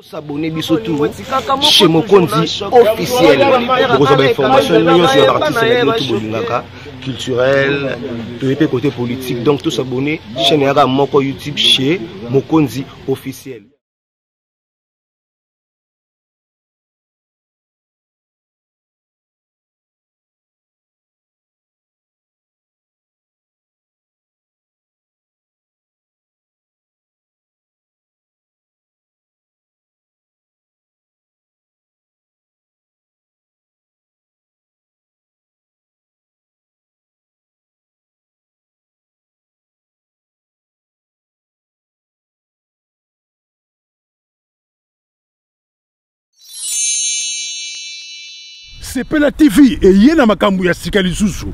tosabone biso tu chez mokonzi officiel okozwa bainformation nyonso ya baartiste na bino to bolingaka culturel toye mpe côté politique donc tosabone chaîne yaka moko youtube chez mokonzi officiel sepela tv eye na makambo ya sika lisusu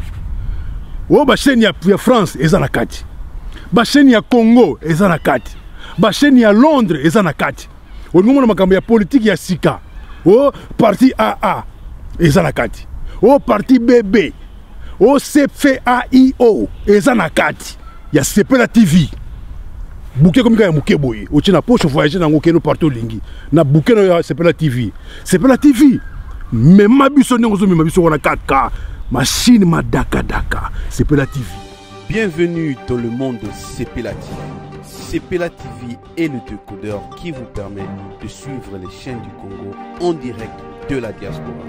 oyo oh, bashane ya, ya france eza na kati bashane ya congo eza na kati bashane ya londres eza na kati olingi oh, omona makambo ya politike ya sika oyo oh, parti aa eza na kati oyo parti bb oyo cfaio eza na kati ya sepela tv buke komika ya moke boye otie na poche voyage nango okende parti olingi na buke na oyo ya sepela tv sepela tv tv bienvenue dans le monde de la tv tv est le décodeur qui vous permet de suivre les chaînes du congo en direct de la diaspora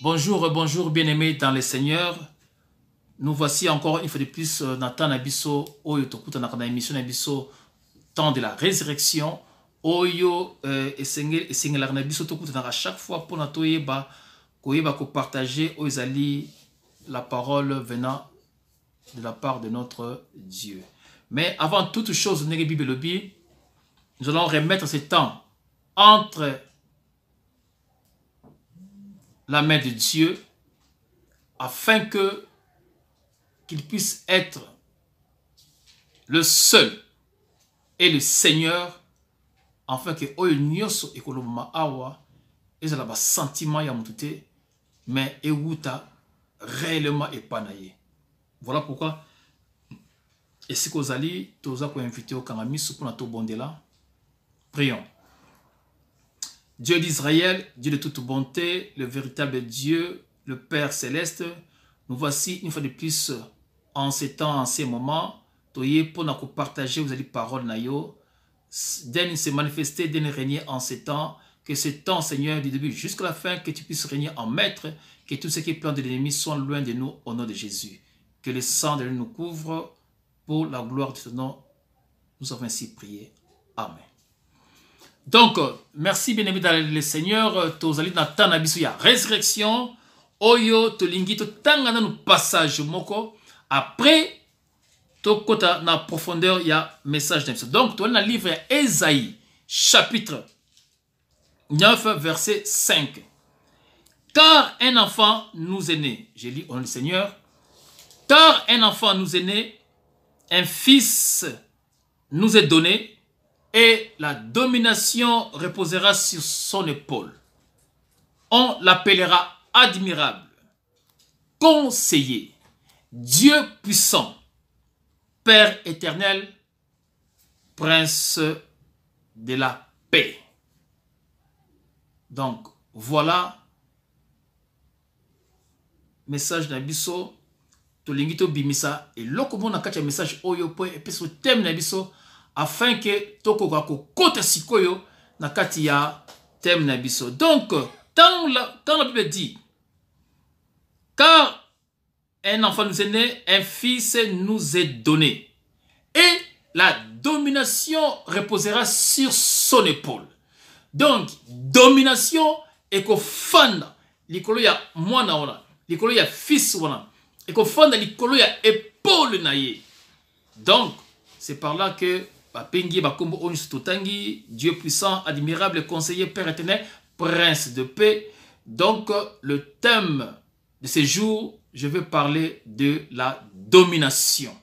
bonjour bonjour bien-aimés dans le seigneur nous voici encore une fois de plus euh, Nathan Abisso, au oyo émission temps de la résurrection oyo eh, esengeli esengelaka na biso à chaque fois pour toyeba koyeba partager aux la parole venant de la part de notre Dieu. Mais avant toute chose, nous allons remettre ces temps entre la main de Dieu afin que qu'il puisse être le seul et le Seigneur afin que oyo nyonso économique awa ezala sentiment ya motu mais ewuta réellement epanaye na voilà pourquoi au ozali toza koinvite okanga de to bondela prions Dieu d'Israël, Dieu de toute bonté, le véritable Dieu, le Père céleste, nous voici une fois de plus en ces temps, en ces moments, pour nous partager, vous paroles nayo, daigne se manifester, daigne régner en ces temps, que ce temps, Seigneur, du début jusqu'à la fin, que tu puisses régner en maître, que tout ce qui est de l'ennemi soit loin de nous au nom de Jésus. Que le sang de nous couvre pour la gloire de ton nom. Nous avons ainsi prié. Amen. Donc, merci bien-aimé les le Seigneur. résurrection. Oyo tolingi tangana passage moko après tokota la profondeur il y a message na message' donc dans le livre ya chapitre 9 verset 5 car un enfant nous est né j'ai lu nom seigneur car un enfant nous est né un fils nous est donné et la domination reposera sur son épaule on l'appellera admirable conseiller Dieu puissant Père éternel, Prince de la paix. Donc, voilà message d'Abisso. Tolingito bimisa. Et et na message oyo et puis oteme na biso afin que tokoka kote sikoyo na kati ya teme biso donc tant la, tant la bible dit car un enfant nous est né, un fils nous est donné. Et la domination reposera sur son épaule. Donc, domination et a moi ya mwana l'École y ya fils ona, et l'École épaule Donc, c'est par là que Bapengi, Bakombo, Onus Dieu puissant, admirable, conseiller, Père éternel, Prince de paix. Donc, le thème de ces jours je vais parler de la domination.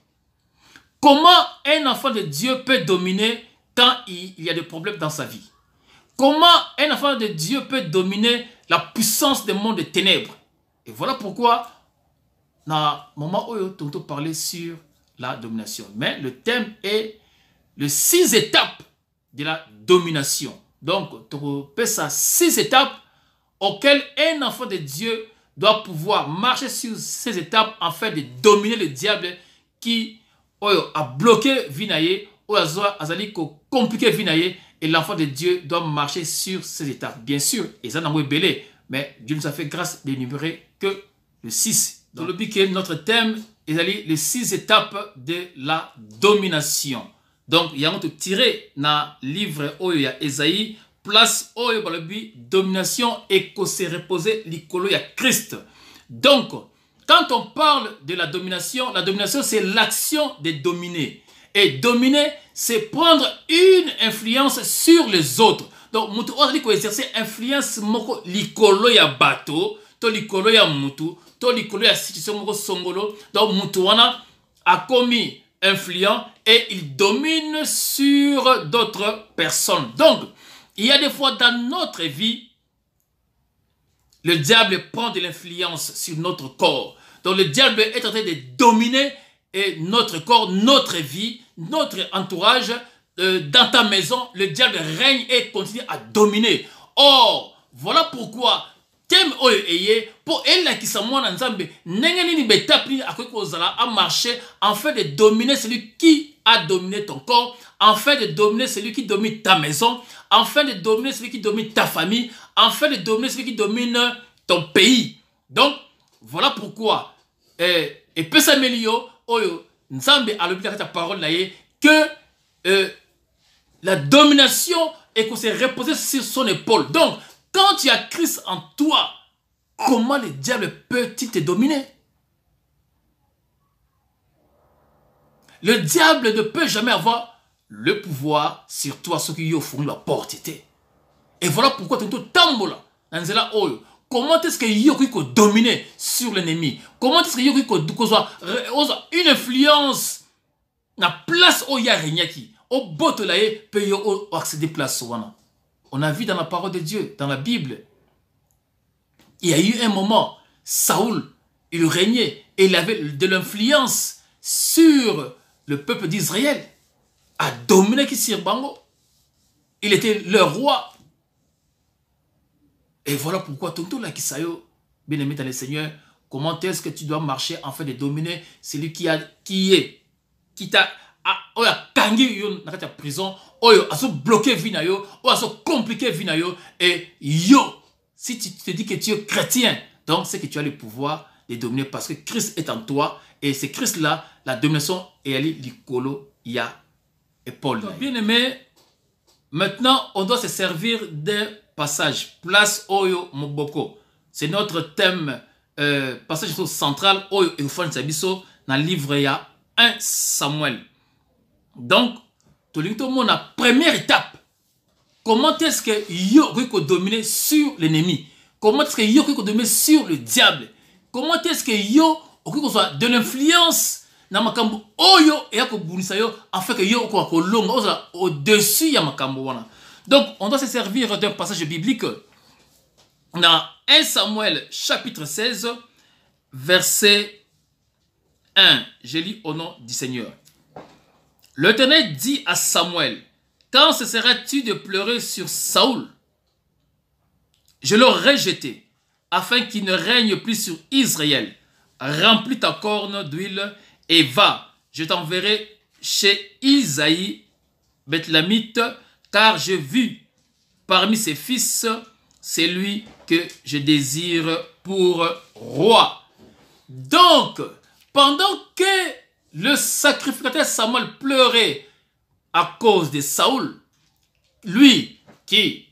Comment un enfant de Dieu peut dominer tant il y a des problèmes dans sa vie Comment un enfant de Dieu peut dominer la puissance des mondes de ténèbres Et voilà pourquoi, na moment où tantôt parler sur la domination. Mais le thème est les six étapes de la domination. Donc, tu ça six étapes auxquelles un enfant de Dieu doit pouvoir marcher sur ces étapes afin de dominer le diable qui oh, a bloqué Vinaye, ou oh, a compliqué Vinaye, et l'enfant de Dieu doit marcher sur ces étapes. Bien sûr, et un belé, mais Dieu nous a fait grâce d'énumérer que le 6. Dans le but notre thème, est les 6 étapes de la domination. Donc, il y a un tiré dans le livre oh, Esaïe, place oyo oh, balobi domination ekose reposé likolo ya Christ. Donc, quand on parle de la domination, la domination c'est l'action de dominer Et dominer, c'est prendre une influence sur les autres. Donc, mutu oyo azali koexerce influence moko likolo ya bato to likolo ya mutu to likolo ya situation moko songolo. Donc, mutu wana a commis influent et il domine sur d'autres personnes. Donc, il y a des fois dans notre vie, le diable prend de l'influence sur notre corps. Donc le diable est en train de dominer et notre corps, notre vie, notre entourage. Euh, dans ta maison, le diable règne et continue à dominer. Or, voilà pourquoi pour elle qui mpo elakisa mwana nzambe ndenge à marcher en fait de dominer celui qui à dominer ton corps, afin de dominer celui qui domine ta maison, enfin de dominer celui qui domine ta famille, enfin de dominer celui qui domine ton pays. Donc, voilà pourquoi et pesamelio à de ta parole que eh, la domination est qu'on s'est reposé sur son épaule. Donc, quand il y a Christ en toi, comment le diable peut-il te dominer Le diable ne peut jamais avoir le pouvoir sur toi, ce qui fourni la portée. Et voilà pourquoi tu tombes là. Comment est-ce que Yoko peut dominer sur l'ennemi Comment est-ce que Yoko a une influence La place où il y a au On a vu dans la parole de Dieu, dans la Bible, il y a eu un moment, Saoul, il régnait et il avait de l'influence sur le peuple d'Israël a dominé Bango. Il était leur roi. Et voilà pourquoi Tonto Lakisayo, bien-aimé dans le Seigneur, comment est-ce que tu dois marcher en fait de dominer celui qui, a, qui est, qui t'a oyo dans yo ta Qui ya prison oyo vie na yo oyo compliqué vie yo et yo si tu te dis que tu es chrétien donc c'est que tu as le pouvoir de dominer parce que Christ est en toi et c'est Christ-là, la domination Et allée l'icolo, ya et Paul. Bien aimé, maintenant on doit se servir des passages. Place Oyo Moboko, c'est notre thème, euh, passage central Oyo et dans le livre ya 1 Samuel. Donc, tout la première étape, comment est-ce que Yo peut dominer sur l'ennemi Comment est-ce que Yo peut dominer sur le diable comment est-ce que yo soit de l'influence na makambo oyo eya kobundisa yo afin que yo ko au-dessus ya makambo wana donc on doit se servir d'un passage biblique Dans 1 samuel chapitre 16 verset 1 je lis au nom du seigneur Le l'Éternel dit à Samuel, quand cesseras-tu de pleurer sur Saoul Je l'aurai jeté afin qu'il ne règne plus sur Israël. Remplis ta corne d'huile et va, je t'enverrai chez Isaïe, Bethlamite, car j'ai vu parmi ses fils celui que je désire pour roi. Donc, pendant que le sacrificateur Samuel pleurait à cause de Saoul, lui qui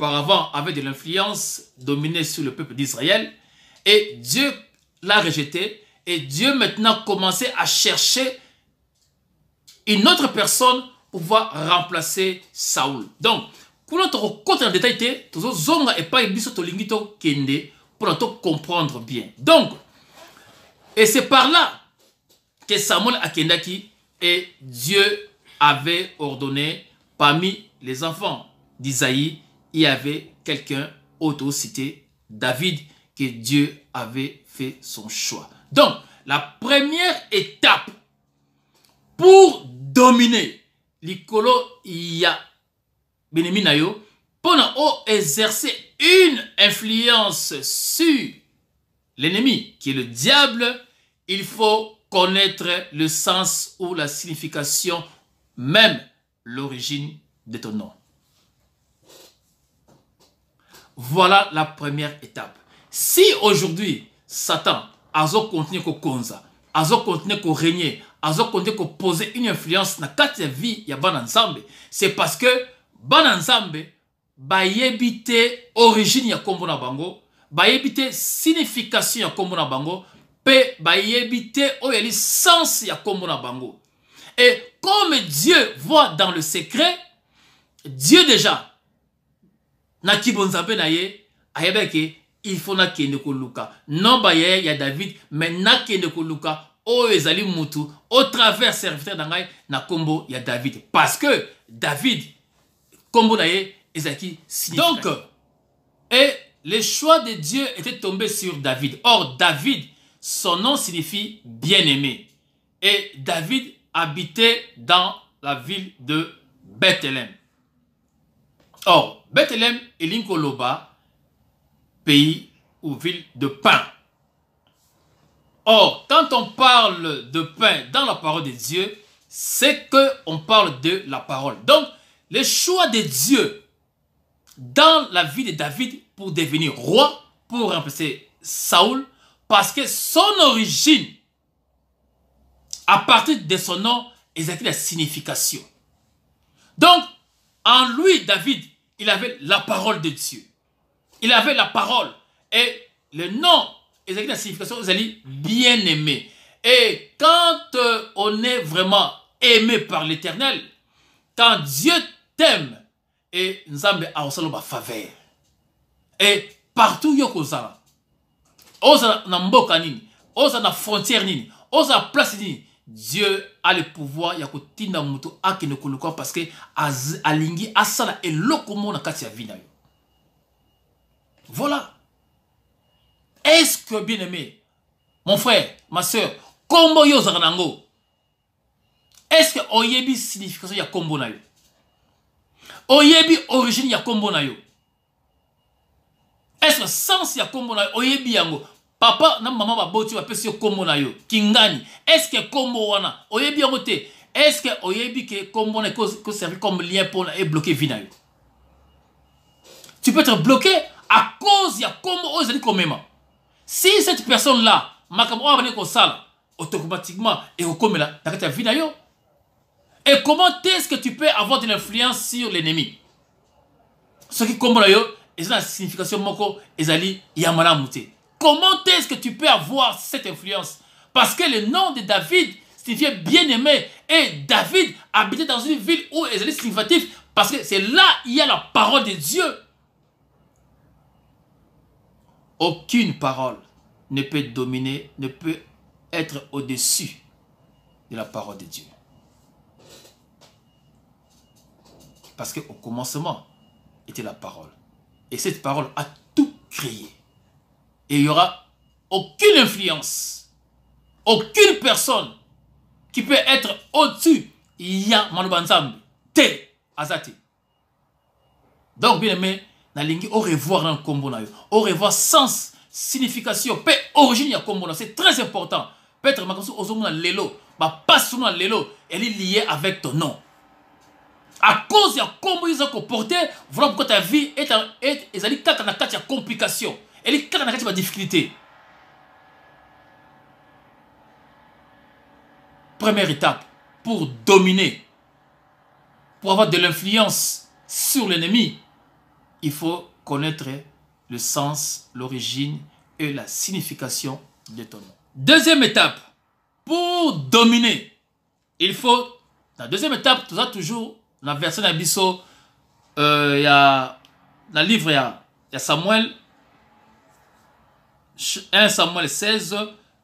auparavant avait de l'influence, dominée sur le peuple d'Israël. Et Dieu l'a rejeté. Et Dieu maintenant commençait à chercher une autre personne pour pouvoir remplacer Saoul. Donc, pour compte en détail et biso bien donc et c'est par là que samuel a Kendaki et dieu avait ordonné parmi les enfants d'isaïe il y avait quelqu'un auto-cité, David, que Dieu avait fait son choix. Donc, la première étape pour dominer, l'Ikolo Iya Beneminayo, pour exercer une influence sur l'ennemi, qui est le diable, il faut connaître le sens ou la signification, même l'origine de ton nom. Voilà la première étape. Si aujourd'hui, Satan, azo continue ko konza, azo continué ko régner, azo continué ko poser une influence na kati ya vie ya bon nzambe, c'est parce que bon nzambe bayebi te origine ya kombo na bango, bayebi te signification ya kombo na bango, pe bayebi te oyo yeli sens ya kombo na bango. Et comme Dieu voit dans le secret, Dieu déjà na ntibo nzambe na ye ayebaki ete ilfo koluka ya ya david me nakende koluka oyo ezali mutu au travers serviteur d'angai na ya david parce que david combo na ye signifie. donc et le choix de dieu était tombé sur david or david son nom signifie bien-aimé et david habitait dans la ville de bethléem Or, Bethléem et loba pays ou ville de pain. Or, quand on parle de pain dans la parole de Dieu, c'est que on parle de la parole. Donc, le choix de Dieu dans la vie de David pour devenir roi, pour remplacer Saoul, parce que son origine, à partir de son nom, exactement la signification. Donc, en lui, David il avait la parole de Dieu. Il avait la parole. Et le nom, et la signification, vous allez bien aimé. Et quand euh, on est vraiment aimé par l'éternel, quand Dieu t'aime, et nous avons y faveur. Et partout, où Oza na mboka nini, oza na frontière nini, oza place dieu a le pouvoir ya kotinda moto akende kolukwa parce que alingi asala eloko moko na kati ya vie yo voilà est-ce que bien aimé mon frère ma soeur combo yo za nango. est-ce que oyebi signification ya kombo na yo oyebi origine ya kombo na yo est-ce que sens ya kombo na yo oyebi yango papa maman na mama baboti bapesi yo nkombo na yo kingani que nkombo wana oyebi yango te que oyebi ke cause que servir comme lien pour ebloke vi na yo tu peux être bloqué à cause ya nkombo oyo zali komema si cette personne là makambo oyo ko kosala automatiquement et na kati ya vi na yo et comment est-ce que tu peux avoir de l'influence sur l'ennemi ce qui nkombo na yo c'est la signification moko ezali ya malamu te Comment est-ce que tu peux avoir cette influence Parce que le nom de David signifiait bien-aimé. Et David habitait dans une ville où ils le significatifs parce que c'est là il y a la parole de Dieu. Aucune parole ne peut dominer, ne peut être au-dessus de la parole de Dieu. Parce qu'au commencement était la parole. Et cette parole a tout créé. Et il n'y aura aucune influence, aucune personne qui peut être au-dessus. Il y a Manubanzambi, Azati. Donc, bien aimé, au revoir dans le combo na yo revoir sens signification paix, origine ya combo c'est très important peut-être makamso na lelo pas passe na lelo elle est liée avec ton nom à cause ya combo ils ont comporté voilà pourquoi ta vie est est dit complication elle est carrément de la difficulté. première étape pour dominer pour avoir de l'influence sur l'ennemi il faut connaître le sens l'origine et la signification de ton nom deuxième étape pour dominer il faut la deuxième étape as toujours version version euh, Il il y Dans le livre y a samuel 1 Samuel 16,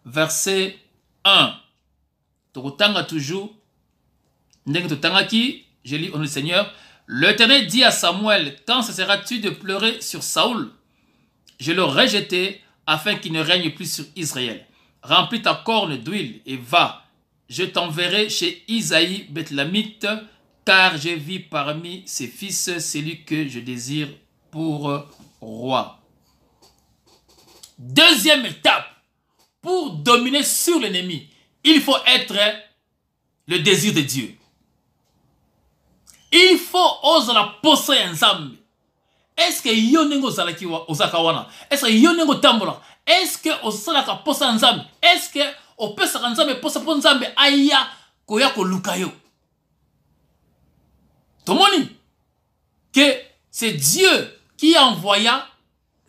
verset 1. à toujours. je au nom du Seigneur. L'Éternel dit à Samuel, quand cesseras-tu de pleurer sur Saoul Je le rejetai afin qu'il ne règne plus sur Israël. Remplis ta corne d'huile et va. Je t'enverrai chez Isaïe Bethlamite, car j'ai vis parmi ses fils celui que je désire pour roi. Deuxième étape, pour dominer sur l'ennemi, il faut être le désir de Dieu. Il faut oser la poser ensemble. Est-ce que yo Zalakiwa Osakawana? Est-ce que Yonengo tambola? Est-ce que osalaka posa ensemble? Est-ce que opesaka nzambe posa po nzambe aya koya koluka yo? Tomoni que c'est Dieu qui envoya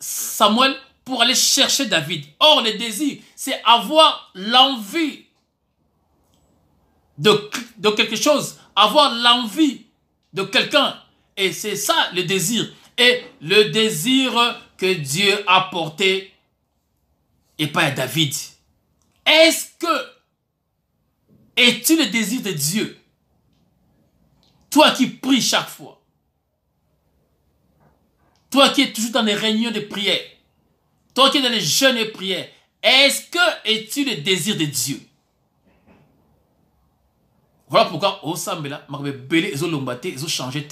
Samuel pour aller chercher David. Or, le désir, c'est avoir l'envie de, quelque chose, avoir l'envie de quelqu'un. Et c'est ça le désir. Et le désir que Dieu a porté et pas à David. Est-ce que es-tu le désir de Dieu Toi qui pries chaque fois. Toi qui es toujours dans les réunions de prière. Toi qui es dans les jeûnes prières, est-ce que es-tu le désir de Dieu Voilà pourquoi au Sambela, là, ils ont lombaté, ils ont changé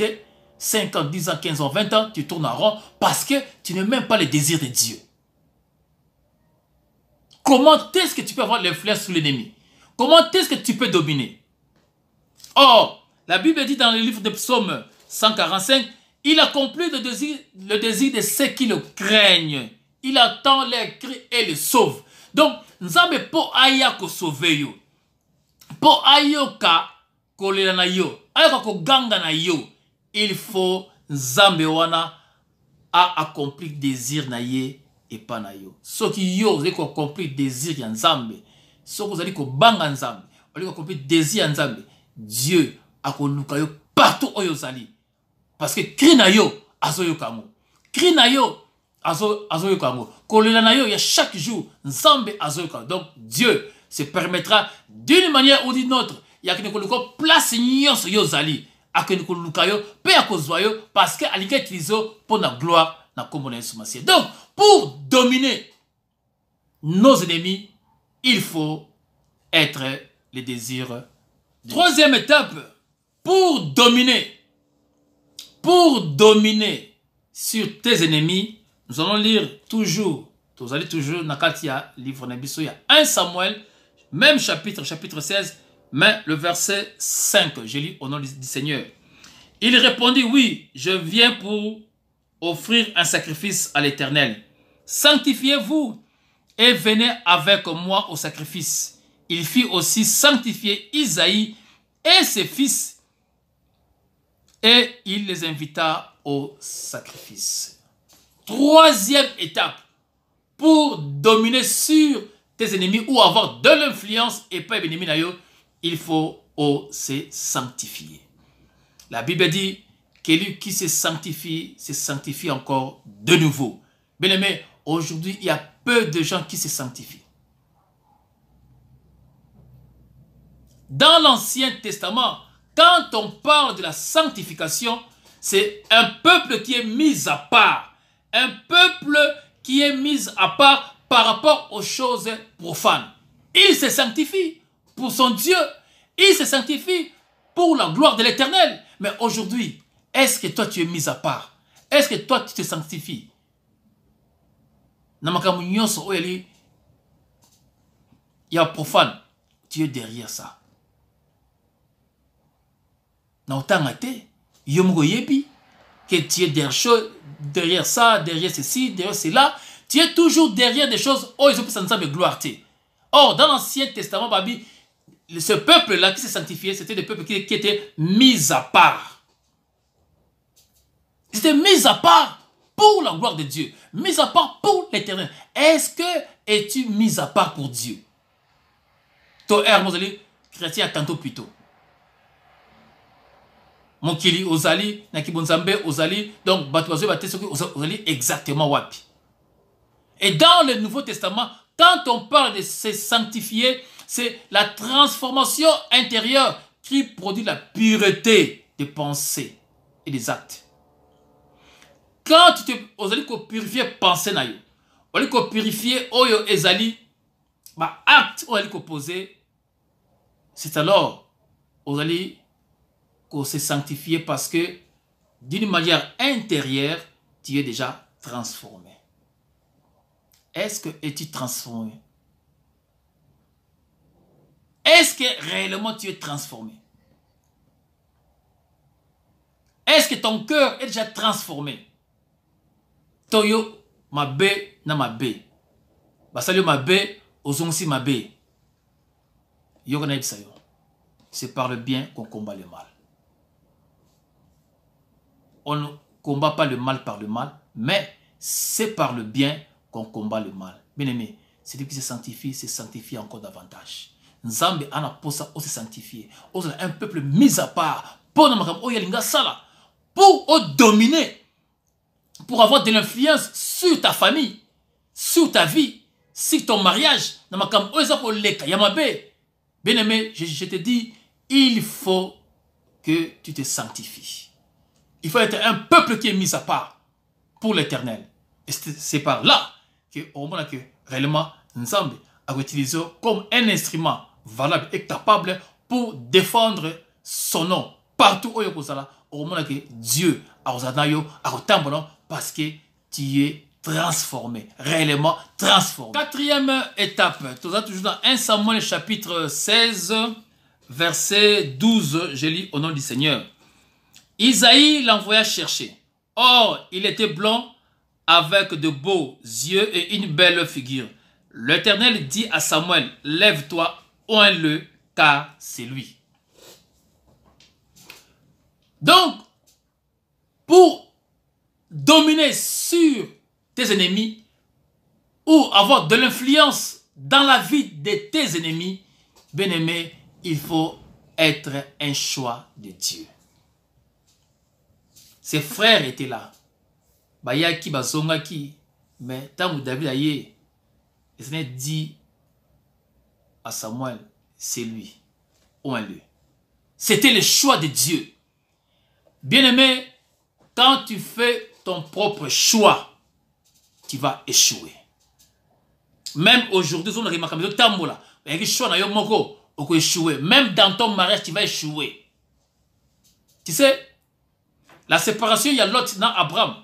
ans, 10 ans, 15 ans, 20 ans, tu tournes en rond parce que tu n'es même pas le désir de Dieu. Comment est-ce que tu peux avoir l'influence sur l'ennemi Comment est-ce que tu peux dominer Or, la Bible dit dans le livre de Psaume 145, il accomplit le désir de ceux qui le craignent il attend les cris et les sauve donc nzambe po aya sauver yo mpo ayoka kolela na yo ko ganga na yo il faut nzambe wana accompli désir na ye pa na yo soki yo ozali accompli désir ya nzambe soki ko banga nzambe ko accomplir désir ya nzambe dieu nuka yo partout oyo zali. parce que cri na yo yo yango cri na yo azoyoka yango kolela na yo chaque jour nzambe azoyoka donc dieu se permettra d'une manière ou d'une autre Il y yakende koluka place nyonso yo a akende koluka yo mpe akozwa yo parce que Alika utilize pour la gloire na nkombo na yesu donc pour dominer nos ennemis il faut être le désir troisième étape pour dominer pour dominer sur tes ennemis nous allons lire toujours, vous allez toujours, le livre a 1 Samuel, même chapitre, chapitre 16, mais le verset 5, je lis au nom du Seigneur. Il répondit, oui, je viens pour offrir un sacrifice à l'Éternel. Sanctifiez-vous et venez avec moi au sacrifice. Il fit aussi sanctifier Isaïe et ses fils et il les invita au sacrifice. Troisième étape, pour dominer sur tes ennemis ou avoir de l'influence et pas ennemi il faut se sanctifier. La Bible dit que celui qui se sanctifie, se sanctifie encore de nouveau. Bien aimé, aujourd'hui, il y a peu de gens qui se sanctifient. Dans l'Ancien Testament, quand on parle de la sanctification, c'est un peuple qui est mis à part un peuple qui est mis à part par rapport aux choses profanes. Il se sanctifie pour son Dieu. Il se sanctifie pour la gloire de l'éternel. Mais aujourd'hui, est-ce que toi tu es mis à part? Est-ce que toi tu te sanctifies? Il y a profane. es derrière ça. na te derrière ça, derrière ceci, derrière cela. Tu es toujours derrière des choses. Oh, ils ont pu de gloire. Or, dans l'Ancien Testament, ce peuple-là qui s'est sanctifié, c'était des peuples qui, étaient mis à part. Ils étaient mis à part pour la gloire de Dieu, mis à part pour l'éternel. Est-ce que es-tu mis à part pour Dieu? Toi, Hermosali, chrétien, tantôt plus mokili ozali na bonzambe ozali donc bato Batesoki, ozali exactement wapi et dans le nouveau testament quand on parle de se sanctifier c'est la transformation intérieure qui produit la pureté des pensées et des actes quand tu te ozali purifier pensée na yo ozali purifier oyo ezali acte oyo qu'on poser c'est alors ozali pour s'est sanctifié parce que d'une manière intérieure, tu es déjà transformé. Est-ce que es-tu transformé Est-ce que réellement tu es transformé Est-ce que ton cœur est déjà transformé Toyo, ma B, na ma Basalio, ma B, ma C'est par le bien qu'on combat le mal on ne combat pas le mal par le mal, mais c'est par le bien qu'on combat le mal. Bien aimé, celui qui se sanctifie, se sanctifie encore davantage. Nzambe ana posa on se sanctifier. un peuple mis à part. Pour dominer, pour avoir de l'influence sur ta famille, sur ta vie, sur ton mariage. Bien aimé, je te dis, il faut que tu te sanctifies. Il faut être un peuple qui est mis à part pour l'éternel. Et c'est par là que au moment que réellement sommes a comme un instrument valable et capable pour défendre son nom partout où il au que Dieu parce que tu es transformé, réellement transformé. Quatrième étape, tout sommes toujours dans 1 Samuel chapitre 16, verset 12, je lis au nom du Seigneur. Isaïe l'envoya chercher. Or, il était blond, avec de beaux yeux et une belle figure. L'Éternel dit à Samuel, lève-toi, oins-le, car c'est lui. Donc, pour dominer sur tes ennemis ou avoir de l'influence dans la vie de tes ennemis, bien aimé, il faut être un choix de Dieu ses frères étaient là bayaki qui, mais que david a dit à samuel c'est lui le c'était le choix de dieu bien-aimé quand tu fais ton propre choix tu vas échouer même aujourd'hui a moko même dans ton mariage tu vas échouer tu sais la séparation, il y a l'autre dans Abraham.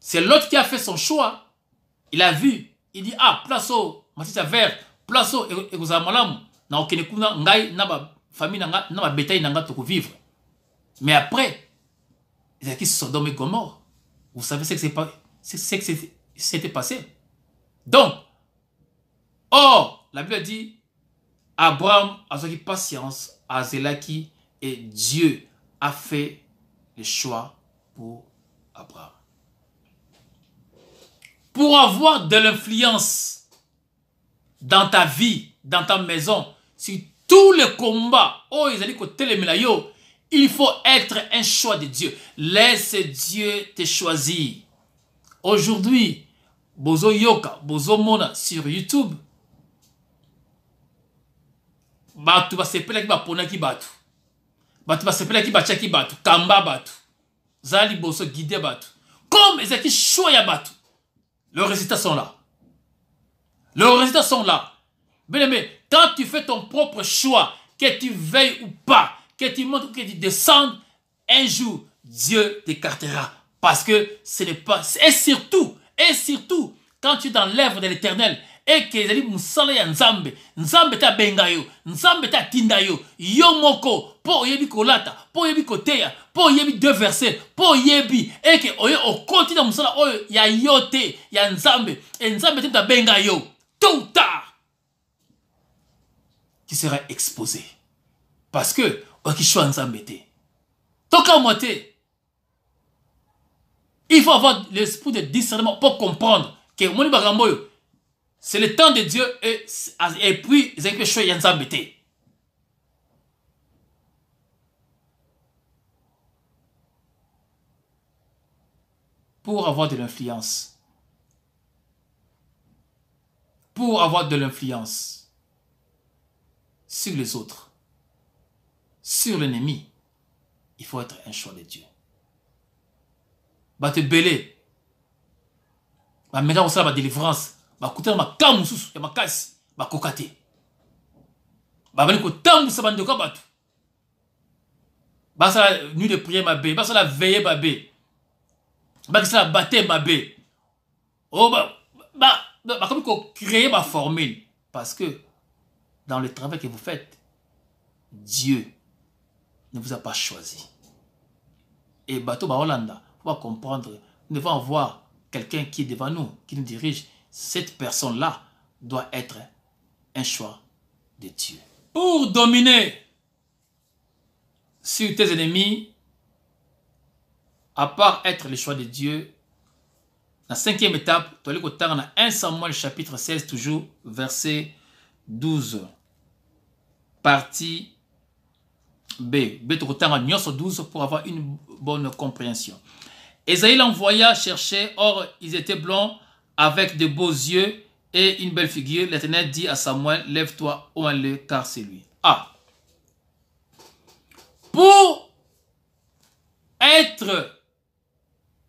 C'est l'autre qui a fait son choix. Il a vu. Il dit, ah, place au, Matisse vert, place au, et vous na le ngai na famille na bétail nanga vivre mais après il y a qui Sodome et Gomorre vous savez ce que c'est pas passé donc or la Bible dit Abraham a qui patience azelaki et Dieu a fait le choix pour Abraham. Pour avoir de l'influence dans ta vie, dans ta maison, sur tous les combats, oh, ils il faut être un choix de Dieu. Laisse Dieu te choisir. Aujourd'hui, Bozo Yoka, Bozo Mona sur YouTube, Batu va se qui Batu comme choix ya le résultat sont là le résultat sont là bien aimé quand tu fais ton propre choix que tu veilles ou pas que tu montes ou que tu descends un jour Dieu t'écartera parce que ce n'est pas et surtout et surtout quand tu es dans l'œuvre de l'éternel eke ezali ya nzambe nzambe ta benga yo nzambe ta yo yo moko pour oyebi kolata pour yebi koteya Pour yebi deux verset yebi, eke oyo okoti na oyo ya yo te ya nzambe e nzambe te Zambie yo exposé parce que okishwa nzambe te te il faut avoir l'esprit de discernement pour comprendre Que moni bagamboyo c'est le temps de Dieu et, et puis il y a Pour avoir de l'influence. Pour avoir de l'influence sur les autres, sur l'ennemi, il faut être un choix de Dieu. Bah te belé. maintenant on ma délivrance makamu ya makasi ma ba sala nuit de prière ma oh, ma formule parce que dans le travail que vous faites dieu ne vous a pas choisi et bato baolanda va comprendre nous devons voir quelqu'un qui est devant nous qui nous dirige cette personne-là doit être un choix de Dieu. Pour dominer sur tes ennemis, à part être le choix de Dieu, la cinquième étape, tu as le 1 Samuel chapitre 16, toujours verset 12. Partie B. B. Tu 12 pour avoir une bonne compréhension. Esaïe l'envoya chercher, or ils étaient blancs avec de beaux yeux et une belle figure, l'Éternel dit à Samuel, lève-toi, ou le car c'est lui. Ah. Pour être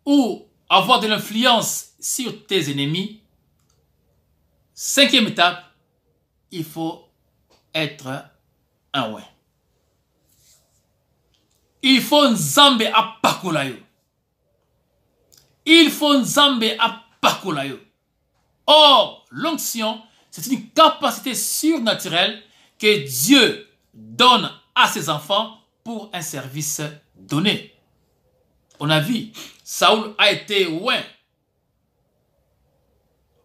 ou avoir de l'influence sur tes ennemis, cinquième étape, il faut être un ouin. Il faut à apakolayo. Il faut à à parcours Or, l'onction, c'est une capacité surnaturelle que Dieu donne à ses enfants pour un service donné. On a vu, Saoul a été oint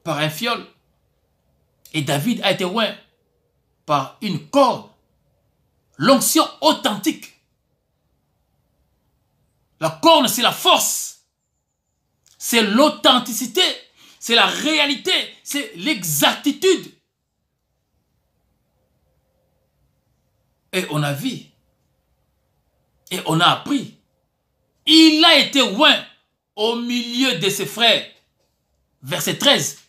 par un fiol et David a été oint par une corne. L'onction authentique. La corne, c'est la force c'est l'authenticité, c'est la réalité, c'est l'exactitude. Et on a vu, et on a appris. Il a été loin au milieu de ses frères. Verset 13.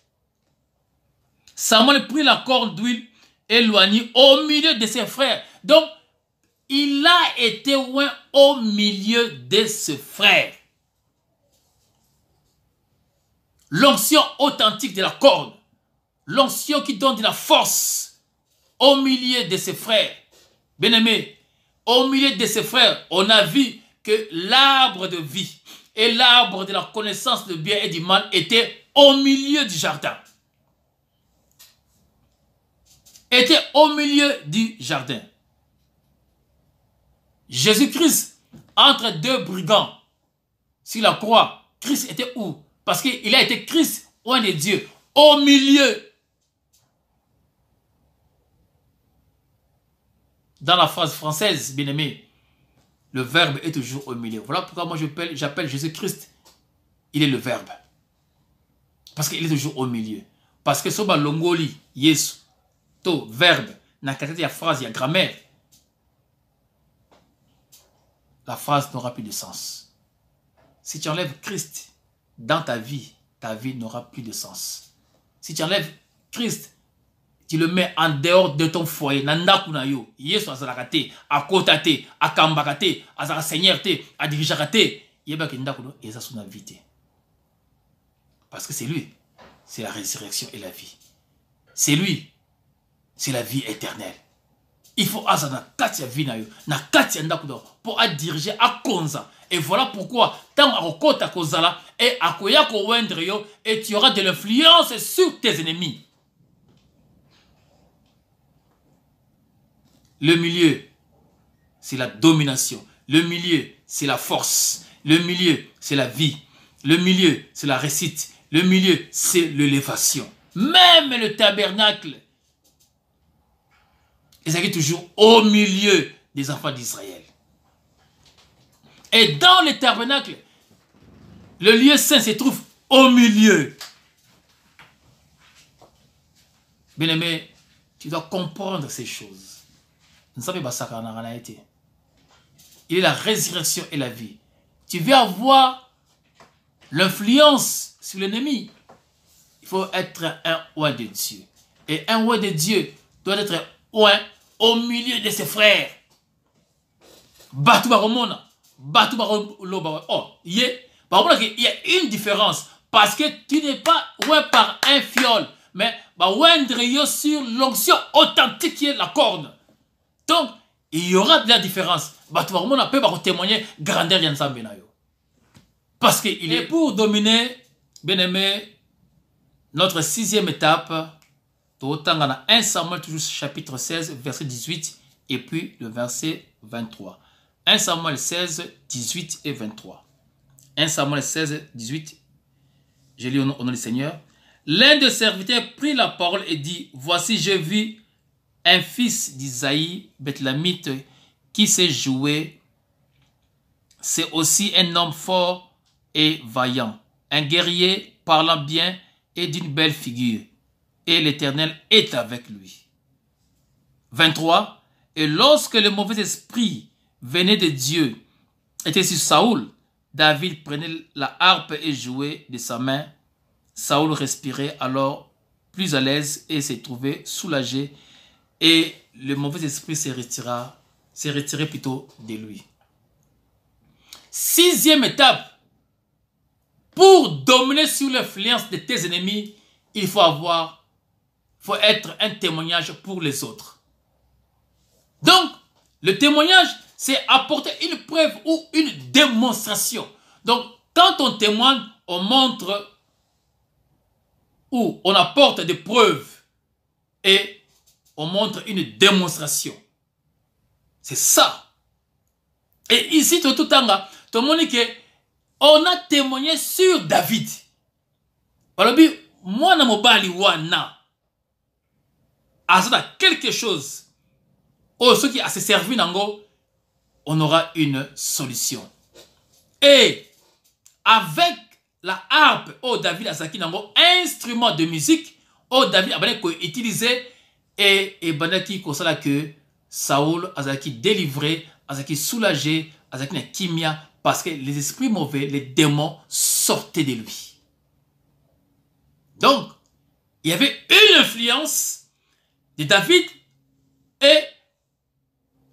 Samuel prit la corde d'huile et au milieu de ses frères. Donc, il a été loin au milieu de ses frères. L'onction authentique de la corde. L'onction qui donne de la force au milieu de ses frères. Bien-aimés, au milieu de ses frères, on a vu que l'arbre de vie et l'arbre de la connaissance du bien et du mal était au milieu du jardin. Était au milieu du jardin. Jésus-Christ, entre deux brigands, sur la croix, Christ était où parce qu'il a été Christ, roi des Dieu, au milieu. Dans la phrase française, bien aimé, le verbe est toujours au milieu. Voilà pourquoi moi j'appelle Jésus-Christ. Il est le verbe. Parce qu'il est toujours au milieu. Parce que soba longoli, yes, to, verbe, il phrase, il y a grammaire. La phrase n'aura plus de sens. Si tu enlèves Christ, dans ta vie, ta vie n'aura plus de sens. Si tu enlèves Christ, tu le mets en dehors de ton foyer. Nanda kunayo, Yesu azarakate, akotate, akambakate, azara seigneur te, adirijakate. Yeba kenda kuno, ezasuna vite. Parce que c'est lui, c'est la résurrection et la vie. C'est lui, c'est la vie éternelle. Il faut aza na kati vie na yo, na kati ya ndako pour a diriger, à konza. Et voilà pourquoi, tant à kozala, et et tu auras de l'influence sur tes ennemis. Le milieu, c'est la domination. Le milieu, c'est la force. Le milieu, c'est la vie. Le milieu, c'est la récite. Le milieu, c'est l'élévation. Même le tabernacle, ils est toujours au milieu des enfants d'Israël. Et dans le tabernacle, le lieu saint se trouve au milieu. Bien-aimé, tu dois comprendre ces choses. Il est la résurrection et la vie. Tu veux avoir l'influence sur l'ennemi. Il faut être un roi de Dieu. Et un roi de Dieu doit être oin au milieu de ses frères. Batou baromona. Batou baromona. Oh, est il y a une différence. Parce que tu n'es pas oué par un fiole, mais bah, oué sur l'onction authentique qui est la corne. Donc, il y aura de la différence. tu vas grandeur Parce qu'il est pour dominer, bien aimé, notre sixième étape, a 1 Samuel, toujours chapitre 16, verset 18, et puis le verset 23. 1 Samuel 16, 18 et 23. 1 Samuel 16, 18, je lis au nom, du Seigneur. L'un des serviteurs prit la parole et dit, voici j'ai vu un fils d'Isaïe, Bethlamite, qui s'est joué. C'est aussi un homme fort et vaillant, un guerrier parlant bien et d'une belle figure. Et l'Éternel est avec lui. 23. Et lorsque le mauvais esprit venait de Dieu, était sur Saoul, David prenait la harpe et jouait de sa main. Saoul respirait alors plus à l'aise et se trouvait soulagé et le mauvais esprit se retira, se retirait plutôt de lui. Sixième étape, pour dominer sur l'influence de tes ennemis, il faut avoir, faut être un témoignage pour les autres. Donc, le témoignage, c'est apporter une preuve ou une démonstration. Donc, quand on témoigne, on montre ou on apporte des preuves et on montre une démonstration. C'est ça. Et ici, tout le temps, tout le monde que on a témoigné sur David. Alors, moi, mobali à Azada quelque chose. Oh, ceux qui a se servi nango, on aura une solution. Et avec la harpe, oh David Azaki nango, instrument de musique, oh David abandonné utilisé et et a que Saoul Azaki délivré, Azaki soulagé, Azaki kimia parce que les esprits mauvais, les démons sortaient de lui. Donc, il y avait une influence de David et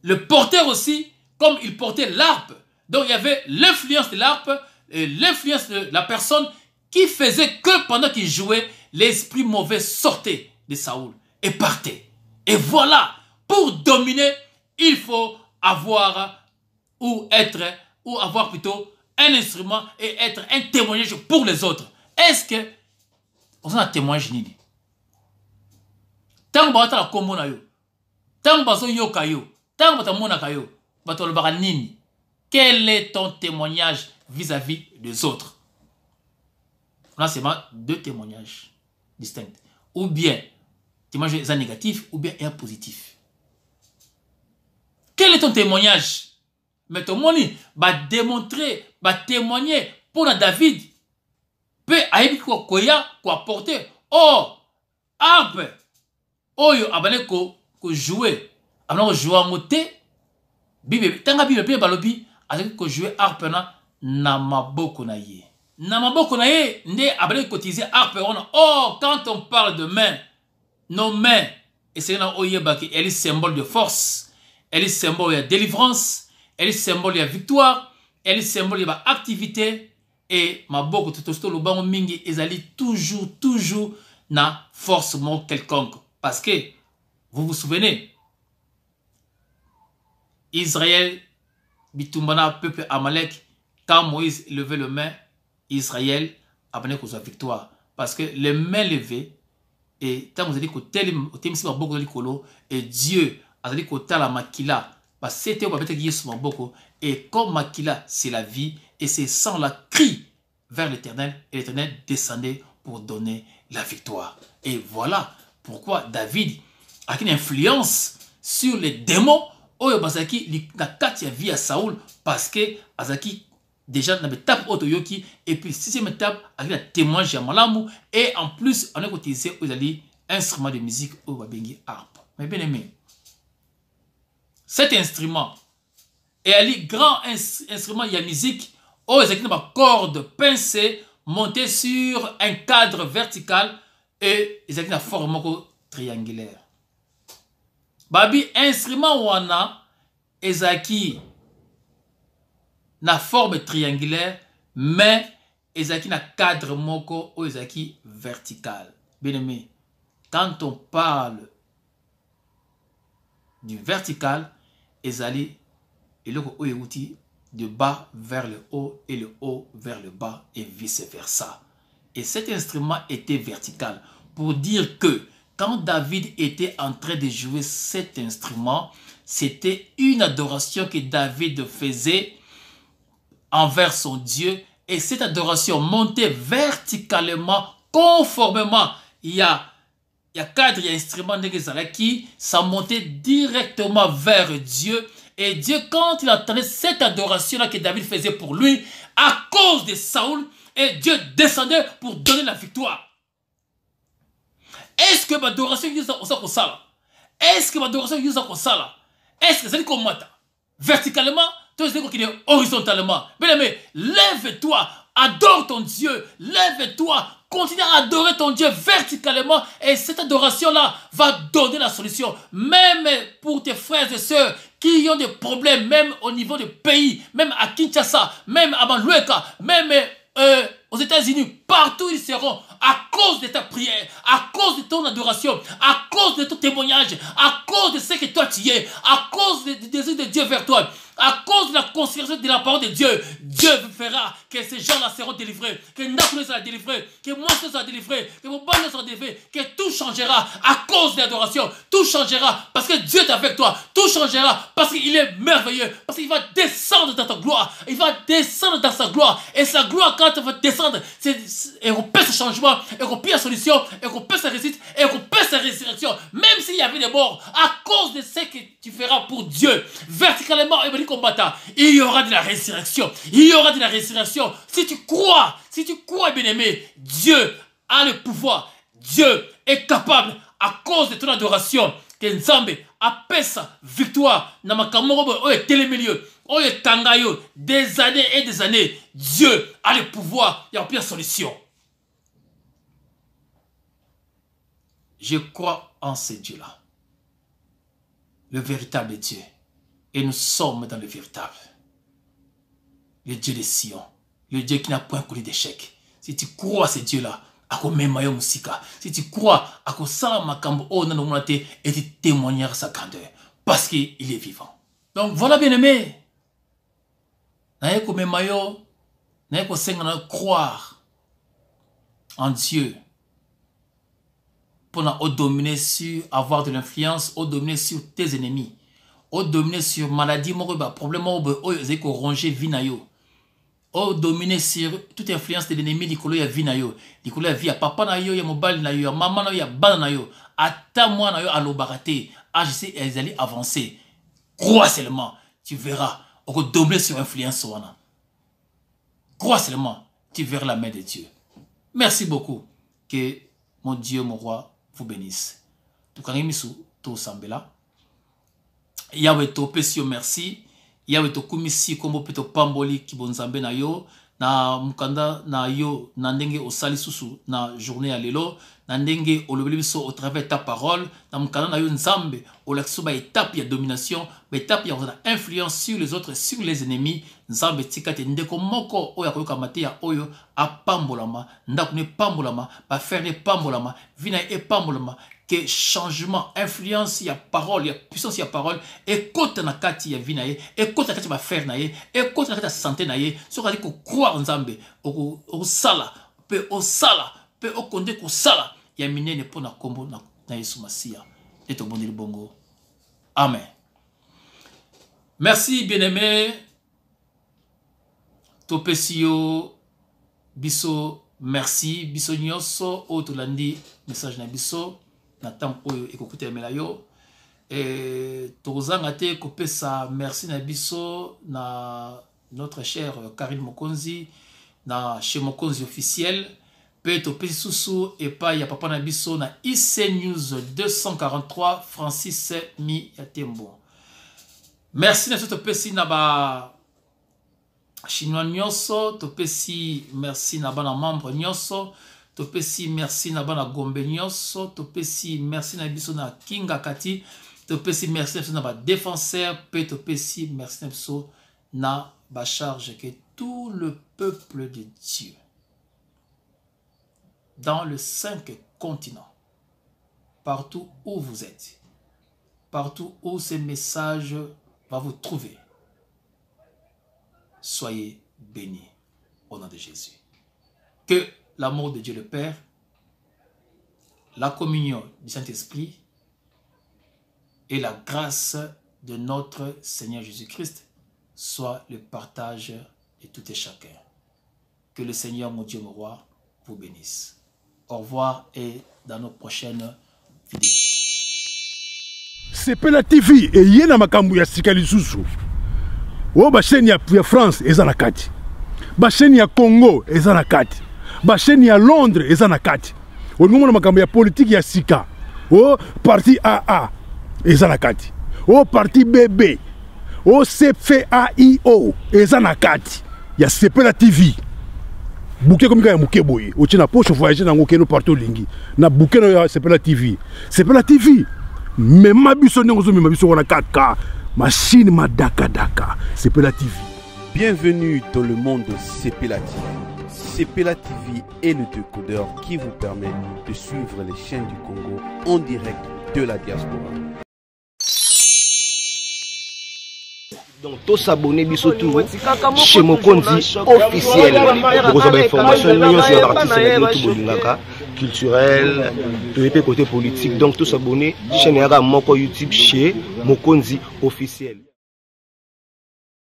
le porteur aussi comme il portait l'arpe. Donc il y avait l'influence de l'arpe et l'influence de la personne qui faisait que pendant qu'il jouait, l'esprit mauvais sortait de Saoul et partait. Et voilà, pour dominer, il faut avoir ou être, ou avoir plutôt un instrument et être un témoignage pour les autres. Est-ce que on a témoignage nini? Tant que la tant que yo un tant quel est ton témoignage vis-à-vis des autres Là, c'est deux témoignages distincts. Ou bien, témoignage un négatif ou bien un positif. Quel est ton témoignage Mais ton moni va démontrer, va témoigner pour David. Peu ayebi quoi quoi, quoi porter. Oh, arbre. Oh, abane ko ko jouer. joue à jouer thé bibi tanga que bibi balobi azalaki kojue arpe wana na maboko na ye na maboko na ye nde abale cotiser oh, quand on parle de main nos mains esengeli na oyebaki est symbole de force est symbole de délivrance est symbole de victoire est symbole de activité et maboko totosto lo yango mingi ezali toujours toujours na force moko quelconque parce que vous vous souvenez Israël, Bitumbana, peuple Amalek, quand Moïse levait le main, Israël, a Amalek, sa victoire. Parce que les mains levées, et tant vous avez dit que et Dieu a dit que la makila, parce que et comme makila, c'est la vie, et c'est sans la cri vers l'éternel, et l'éternel descendait pour donner la victoire. Et voilà pourquoi David a une influence sur les démons oyo basaki na kati ya vie à Saoul parce que azaki déjà na étape auto yoki et puis sixième étape avec la témoignage ya malamu et en plus a cotisé aux ali instrument de musique au babengi harpe mais bien aimé cet instrument un grand instrument de musique y a une corde pincée montée sur un cadre vertical et ezalaki une forme triangulaire babi instrument wana Ezaki na forme triangulaire mais Ezaki na cadre moko Ezaki vertical bien aimé quand on parle du vertical ezali eloko oyo outil de bas vers le haut et le haut vers le bas et vice versa et cet instrument était vertical pour dire que quand David était en train de jouer cet instrument, c'était une adoration que David faisait envers son Dieu. Et cette adoration montait verticalement, conformément. Il y a, quatre instruments a cadre, qui, sont montés directement vers Dieu. Et Dieu, quand il entendait cette adoration-là que David faisait pour lui, à cause de Saoul, et Dieu descendait pour donner la victoire. Est-ce Est-ce que que badoration oza ça là? Est-ce que c'est ezali komata verticalement to qui est horizontalement bien-aimé lève-toi adore ton dieu lève-toi Continue à adorer ton Dieu verticalement et cette adoration-là va donner la solution. Même pour tes frères et sœurs qui ont des problèmes, même au niveau du pays, même à Kinshasa, même à Manlueka même euh, aux États-Unis, partout ils seront, à cause de ta prière, à cause de ton adoration, à cause de ton témoignage, à cause de ce que toi tu es, à cause du désir de Dieu vers toi à cause de la conscience de la parole de Dieu, Dieu fera que ces gens-là seront délivrés, que Nathalie sera délivré, que moi sera délivré, que mon père sera délivré, que tout changera à cause de l'adoration. Tout changera parce que Dieu est avec toi. Tout changera parce qu'il est merveilleux, parce qu'il va descendre dans ta gloire. Il va descendre dans sa gloire. Et sa gloire, quand elle va descendre, c'est repère ce changement, et la solution, et peut sa réussite, repère sa résurrection. Même s'il y avait des morts, à cause de ce que tu feras pour Dieu, verticalement et il y aura de la résurrection. Il y aura de la résurrection. Si tu crois, si tu crois, bien-aimé, Dieu a le pouvoir. Dieu est capable, à cause de ton adoration, que Nzambe victoire des années et des années dieu a le pouvoir Il a kopia solution je crois en ce dieu là le véritable dieu et nous sommes dans le véritable. Le Dieu de Sion. Le Dieu qui n'a point connu d'échec. Si tu crois à ce Dieu-là, à maillot musika si tu crois à akosala makambo oyo oh, nano et et tu à sa grandeur parce qu'il est vivant donc voilà bien aimé naye komema yo naye kosenga na croire en dieu pour Pour dominer sur avoir de l'influence dominer sur tes ennemis o dominer sur maladie problème on oyo ranger la vie On dominer sur toute influence de l'ennemi likolo ya vinayo nicolay ya papa na yo ya mobali na yo ya mama na yo ya bana na yo ata mwana na yo alobaka ah, avancer crois seulement tu verras dominer sur influence wana crois seulement tu verras la main de dieu merci beaucoup que mon dieu mon roi vous bénisse Tout tout misu là. Yahweh to merci merci Kumisi Kombo peto Pamboli ki kibonzambe na yo na mukanda na yo na ndenge osali susu na journée alelo, Nandenge na ndenge olobeli au travers ta parole na mukanda na yo nzambe olakisi ba baétape ya domination baétape ya influence sur les autres sur les ennemis nzambe tika te ndeko moko oyo akoyokama te ya oyo apambolama pambolama, na epambolama bafere na pambolama. vi e changement influence il a parole il a puissance il a parole na kati ya vie na la na kati santé tu qu'on kati tu au sala, nzambe au sala Y a ya ne na combo na yesu Et au bongo amen merci bien aimé topesio biso merci biso au santé, message na biso na temps oyo ekokutelemela yo e tokozanga te kopesa merci na biso na notre cher karine mokonzi na che mokonzi officiel mpe topesi susu epai ya papa na biso na ic news 243 francis mi ya tembo merci na biso topesi na bachinois nyonso topesi merci na bana membre nyonso topesi merci na bana gombe topesi merci na biso na akingaka ti topesi merci na biso na défenseur pe topesi merci na biso na bacharge que tout le peuple de dieu dans le cinq continents partout où vous êtes partout où ces messages va vous trouver soyez bénis au nom de jésus que l'amour de Dieu le Père, la communion du Saint-Esprit et la grâce de notre Seigneur Jésus-Christ soit le partage de tout et chacun. Que le Seigneur, mon Dieu, mon roi, vous bénisse. Au revoir et dans nos prochaines vidéos. C'est et yena makambu ya France Congo et est à londres moment na je suis politique, ya y ya sika o parti aa a na 4. o parti bb o cfaio na ya sepela tv buke ya boye na poche voyage no parti na buke ya sepela tv sepela tv mema ma 4 m'a machine madakadaka sepela tv bienvenue dans le monde sepela tv c'est Pela TV et le décodeur qui vous permet de suivre les chaînes du Congo en direct de la diaspora. donc tous abonnés bisous tout chez Mokondi officiel des informations nyonso ya baartiste na bino tout bolingaka culturel de côté politique donc tous abonnés chaîne yaka moko youtube chez Mokondi officiel